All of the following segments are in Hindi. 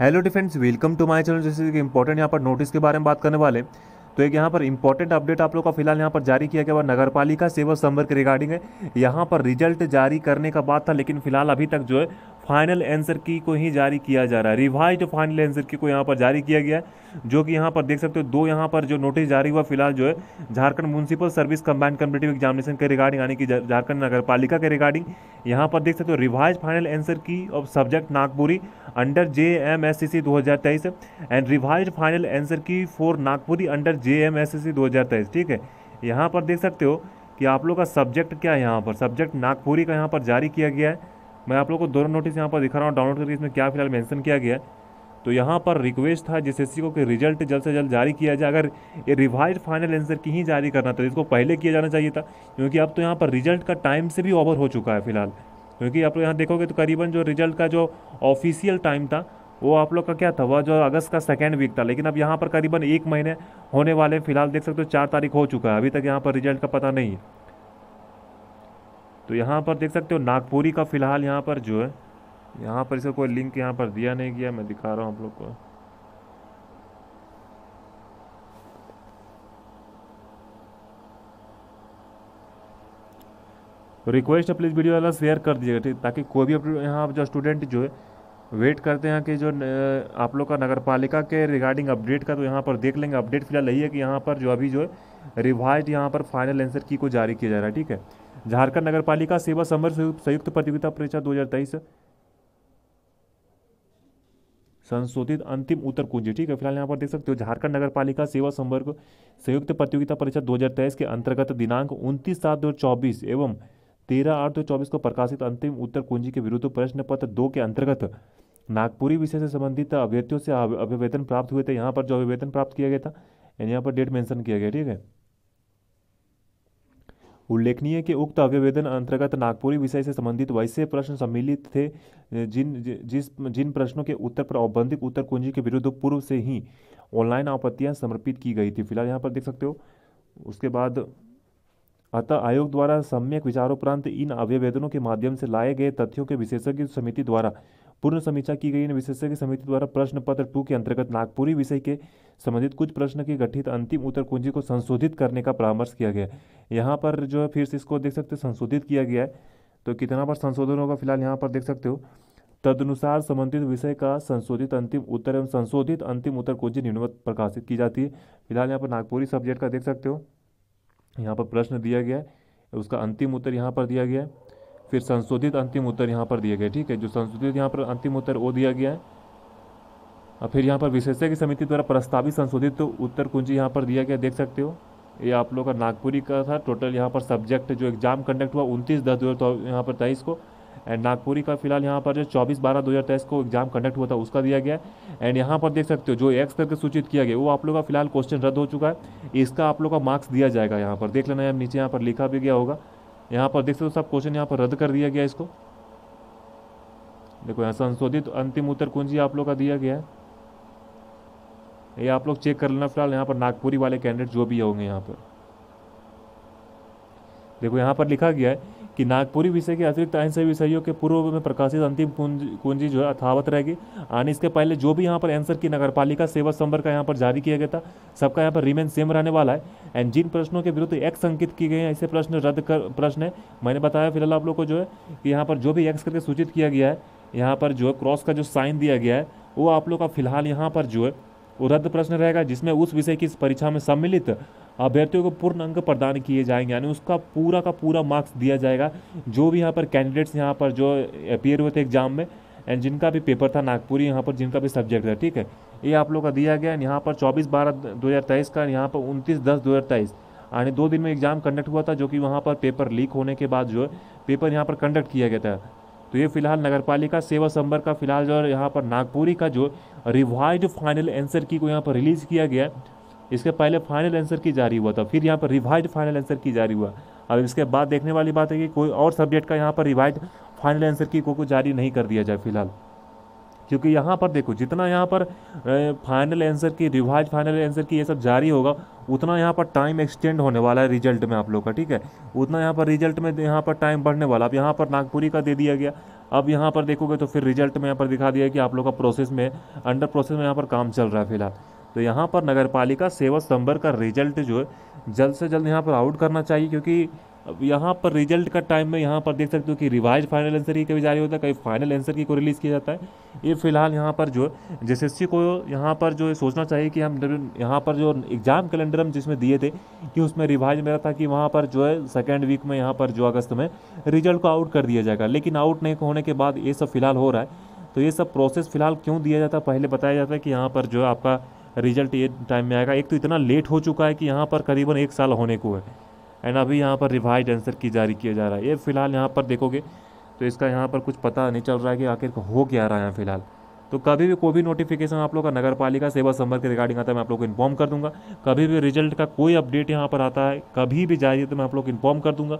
hello defends welcome to my channel जैसे कि इंपॉर्टेंट यहाँ पर नोटिस के बारे में बात करने वाले तो एक यहाँ पर इंपॉर्टेंट अपडेट आप लोग का फिलहाल यहाँ पर जारी किया गया नगर पालिका सेवा संवर्ग के रिगार्डिंग है यहाँ पर रिजल्ट जारी करने का बात था लेकिन फिलहाल अभी तक जो है फाइनल आंसर की को ही जारी किया जा रहा है रिवाइज फाइनल आंसर की को यहाँ पर जारी किया गया है जो कि यहाँ पर देख सकते हो दो यहाँ पर जो नोटिस जारी हुआ फिलहाल जो है Jharkhand municipal service combined competitive examination के रिगार्डिंग यानी कि झारखंड नगर पालिका के रिगार्डिंग यहाँ पर देख सकते हो revise final answer key of subject Nagpuri under J M S C C दो हज़ार तेईस and revise final answer key for Nagpuri under J M S C C दो हज़ार तेईस ठीक है यहाँ पर देख सकते हो कि आप लोग का सब्जेक्ट क्या है यहाँ पर सब्जेक्ट नागपुरी का यहाँ पर जारी किया गया है मैं आप लोग को दोनों नोटिस यहाँ पर दिखा रहा हूँ डाउनलोड करके इसमें क्या फिलहाल मेंशन किया गया तो यहाँ पर रिक्वेस्ट था जीएसएससी को कि रिजल्ट जल्द से जल्द जारी किया जाए अगर ये रिवाइज फाइनल आंसर की ही जारी करना था इसको पहले किया जाना चाहिए था क्योंकि अब तो यहाँ पर रिजल्ट का टाइम से भी ओवर हो चुका है फिलहाल क्योंकि आप लोग यहाँ देखोगे तो करीबन जो रिजल्ट का जो ऑफिशियल टाइम था वो आप लोग का क्या था वह जो अगस्त का सेकेंड वीक था लेकिन अब यहाँ पर करीबन एक महीने होने वाले फिलहाल देख सकते हो चार तारीख हो चुका है अभी तक यहाँ पर रिजल्ट का पता नहीं है तो यहाँ पर देख सकते हो नागपुरी का फ़िलहाल यहाँ पर जो है यहाँ पर इसका कोई लिंक यहाँ पर दिया नहीं गया मैं दिखा रहा हूँ आप लोग को रिक्वेस्ट है प्लीज़ वीडियो वाला शेयर कर दीजिएगा ठीक ताकि कोई भी यहाँ जो स्टूडेंट जो है वेट करते हैं कि जो आप लोग का नगर पालिका के रिगार्डिंग अपडेट का तो यहाँ पर देख लेंगे अपडेट फिलहाल यही है कि यहाँ पर जो अभी जो है रिवाइज यहाँ पर फाइनल आंसर की को जारी किया जा रहा है ठीक है झारखंड नगरपालिका सेवा समर संयुक्त प्रतियोगिता परीक्षा 2023 संशोधित अंतिम उत्तर कुंजी ठीक है फिलहाल यहाँ पर देख सकते हो झारखंड नगर पालिका सेवा संवर्ग संयुक्त प्रतियोगिता परीक्षा 2023 के अंतर्गत दिनांक उनतीस सात दो एवं तेरह आठ चौबीस को प्रकाशित अंतिम उत्तर कुंजी के विरुद्ध प्रश्न पत्र दो के अंतर्गत नागपुरी विषय से संबंधित अभ्यर्थियों से अभिवेदन प्राप्त हुए थे यहाँ पर जो अभिवेदन प्राप्त किया गया था यहाँ पर डेट मैंशन किया गया ठीक है उल्लेखनीय कि उक्त अभिवेदन अंतर्गत नागपुरी विषय से संबंधित वैसे प्रश्न सम्मिलित थे जिन जिस जिन प्रश्नों के उत्तर पर औबंधिक उत्तर कुंजी के विरुद्ध पूर्व से ही ऑनलाइन आपत्तियां समर्पित की गई थी फिलहाल यहाँ पर देख सकते हो उसके बाद अतः आयोग द्वारा सम्यक विचारोपरांत इन अभिवेदनों के माध्यम से लाए गए तथ्यों के विशेषज्ञ समिति द्वारा पूर्ण समीक्षा की गई इन विशेषज्ञ समिति द्वारा प्रश्न पत्र टू के अंतर्गत नागपुरी विषय के संबंधित कुछ प्रश्न की गठित अंतिम उत्तर कुंजी को संशोधित करने का परामर्श किया गया है यहाँ पर जो है फिर से इसको देख सकते हो संशोधित किया गया है तो कितना पर संशोधन होगा फिलहाल यहाँ पर देख सकते हो तदनुसार संबंधित विषय का संशोधित अंतिम उत्तर एवं संशोधित अंतिम उत्तर कुंजी निम्नवत प्रकाशित की जाती है फिलहाल यहाँ पर नागपुरी सब्जेक्ट का देख सकते हो यहाँ पर प्रश्न दिया गया है उसका अंतिम उत्तर यहाँ पर दिया गया है फिर संशोधित अंतिम उत्तर यहाँ पर दिया गया ठीक है जो संशोधित यहाँ पर अंतिम उत्तर वो दिया गया है और फिर यहाँ पर विशेषज्ञ समिति द्वारा प्रस्तावित संशोधित तो उत्तर कुंजी यहाँ पर दिया गया देख सकते हो ये आप लोग का नागपुरी का था टोटल यहाँ पर सब्जेक्ट जो एग्ज़ाम कंडक्ट हुआ उनतीस दस दो हज़ार यहाँ पर तेईस को एंड नागपुरी का फिलहाल यहाँ पर जो चौबीस बारह दो हज़ार तेईस को एग्जाम कंडक्ट हुआ था उसका दिया गया एंड यहाँ पर देख सकते हो जो एक्स करके सूचित किया गया वो आप लोग का फिलहाल क्वेश्चन रद्द हो चुका है इसका आप लोग का मार्क्स दिया जाएगा यहाँ पर देख लेना है नीचे यहाँ पर लिखा भी गया होगा यहाँ पर देख सकते हो सब क्वेश्चन यहाँ पर रद्द कर दिया गया इसको देखो यहाँ संशोधित अंतिम उत्तर कुंजी आप लोग का दिया गया है ये आप लोग चेक कर लेना फिलहाल यहाँ पर नागपुरी वाले कैंडिडेट जो भी होंगे यहाँ पर देखो यहाँ पर लिखा गया है कि नागपुरी विषय के अतिरिक्त आइन सभी विषयों के पूर्व में प्रकाशित अंतिम कुंजी जो है अथावत रहेगी आने इसके पहले जो भी यहाँ पर आंसर की नगरपालिका सेवा संबर का यहाँ पर जारी किया गया था सबका यहाँ पर रिमेन सेम रहने वाला है एंड जिन प्रश्नों के विरुद्ध एक्स अंकित किए गए हैं ऐसे प्रश्न रद्द कर प्रश्न है मैंने बताया फिलहाल आप लोग को जो है कि यहाँ पर जो भी एक्स करके सूचित किया गया है यहाँ पर जो है क्रॉस का जो साइन दिया गया है वो आप लोग का फिलहाल यहाँ पर जो है वो रद्द प्रश्न रहेगा जिसमें उस विषय की परीक्षा में सम्मिलित अभ्यर्थियों को पूर्ण अंक प्रदान किए जाएंगे यानी उसका पूरा का पूरा मार्क्स दिया जाएगा जो भी यहाँ पर कैंडिडेट्स यहाँ पर जो अपियर हुए थे एग्जाम में एंड जिनका भी पेपर था नागपुरी यहाँ पर जिनका भी सब्जेक्ट था ठीक है ये आप लोग का दिया गया यहाँ पर चौबीस बारह दो हज़ार तेईस का यहाँ पर उनतीस दस दो हज़ार तेईस यानी दो दिन में एग्ज़ाम कंडक्ट हुआ था जो कि वहाँ पर पेपर लीक होने के बाद जो है पेपर यहाँ पर कंडक्ट किया गया था तो ये फिलहाल नगरपालिका सेवा संबर का फिलहाल जो यहाँ पर नागपुरी का जो रिवाइज फाइनल आंसर की को यहाँ पर रिलीज़ किया गया इसके पहले फाइनल आंसर की जारी हुआ था फिर यहाँ पर रिवाइज फाइनल आंसर की जारी हुआ अब इसके बाद देखने वाली बात है कि कोई और सब्जेक्ट का यहाँ पर रिवाइज फाइनल आंसर की को, को जारी नहीं कर दिया जाए फिलहाल क्योंकि यहाँ पर देखो जितना यहाँ पर final answer key revise final answer key ये सब जारी होगा उतना यहाँ पर टाइम एक्सटेंड होने वाला है रिजल्ट में आप लोग का ठीक है उतना यहाँ पर रिजल्ट में यहाँ पर टाइम बढ़ने वाला अब यहाँ पर नागपुरी का दे दिया गया अब यहाँ पर देखोगे तो फिर रिजल्ट में यहाँ पर दिखा दिया कि आप लोग का प्रोसेस में अंडर प्रोसेस में यहाँ पर काम चल रहा है फिलहाल तो यहाँ पर नगर पालिका सेवा संबर का रिजल्ट जो है जल्द से जल्द यहाँ पर आउट करना चाहिए क्योंकि अब यहाँ पर रिजल्ट का टाइम में यहाँ पर देख सकते हो कि रिवाइज फाइनल आंसर ही कभी जारी होता है कभी फाइनल आंसर की को रिलीज़ किया जाता है ये फिलहाल यहाँ पर जो एस को यहाँ पर जो सोचना चाहिए कि हम यहाँ पर जो एग्ज़ाम कैलेंडर हम जिसमें दिए थे कि उसमें रिवाइज मेरा था कि वहाँ पर जो है सेकेंड वीक में यहाँ पर जो अगस्त में रिजल्ट को आउट कर दिया जाएगा लेकिन आउट नहीं होने के बाद ये सब फिलहाल हो रहा है तो ये सब प्रोसेस फिलहाल क्यों दिया जाता है पहले बताया जाता है कि यहाँ पर जो है आपका रिजल्ट ये टाइम में आएगा एक तो इतना लेट हो चुका है कि यहाँ पर करीबन एक साल होने को है एंड अभी यहाँ पर रिवाइज आंसर की जारी किया जा रहा है ये फ़िलहाल यहाँ पर देखोगे तो इसका यहाँ पर कुछ पता नहीं चल रहा है कि आखिर हो क्या रहा है यहाँ फ़िलहाल तो कभी भी कोई भी नोटिफिकेशन आप लोग का नगर पालिका सेवा संबंध के रिगार्डिंग आता है मैं आप लोग को इन्फॉर्म कर दूंगा कभी भी रिजल्ट का कोई अपडेट यहाँ पर आता है कभी भी जारी है तो मैं आप लोग को इन्फॉर्म कर दूंगा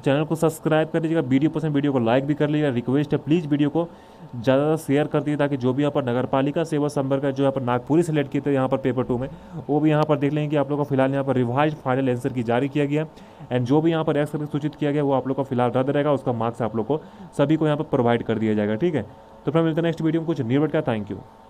तो चैनल को सब्सक्राइब कर लीजिएगा वीडियो पसंद वीडियो को लाइक भी कर लीजिएगा रिक्वेस्ट है प्लीज़ वीडियो को ज़्यादा शेयर कर दीजिए ताकि जो भी यहाँ पर नगर पालिका सेवा संपर्क का जो यहाँ पर नागपुरी सेलेक्ट किए थे यहाँ पर पेपर टू में वो भी यहाँ पर देख लेंगे कि आप लोग का फिलहाल यहाँ पर रिवाइज फाइनल आंसर की जारी किया गया एंड जो भी यहाँ पर एक्स करके सूचित किया गया वो आप लोग का फिलहाल रद्द रहेगा उसका मार्क्स आप लोग को सभी को यहाँ पर प्रोवाइड कर दिया जाएगा ठीक है तो फिर मिलते हैं नेक्स्ट वीडियो में कुछ निर्भर का थैंक यू